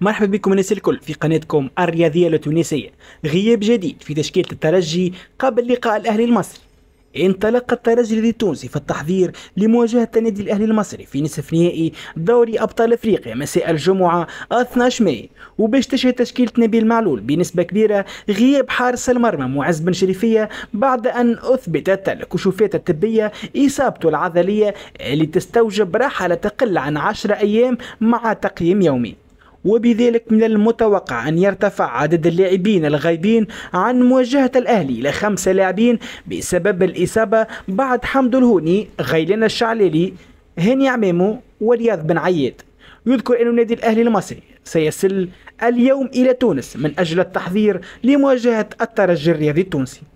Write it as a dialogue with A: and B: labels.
A: مرحبا بكم الناس الكل في قناتكم الرياضية التونسية غياب جديد في تشكيلة الترجي قبل لقاء الأهلي المصري انطلق الترجي التونسي في التحضير لمواجهة النادي الأهلي المصري في نصف نهائي دوري أبطال أفريقيا مساء الجمعة 12 ماي وباش تشهد تشكيلة نبيل معلول بنسبة كبيرة غياب حارس المرمى معز بن شريفية بعد أن أثبتت الكشوفات الطبية إصابته العضلية اللي تستوجب رحلة تقل عن 10 أيام مع تقييم يومي وبذلك من المتوقع أن يرتفع عدد اللاعبين الغايبين عن مواجهة الأهلي إلى خمسة لاعبين بسبب الإصابة بعد حمد الهوني غيلان الشعلالي هاني عمامو ورياض بن عياد يذكر أن النادي الأهلي المصري سيصل اليوم إلى تونس من أجل التحضير لمواجهة الترجي
B: الرياضي التونسي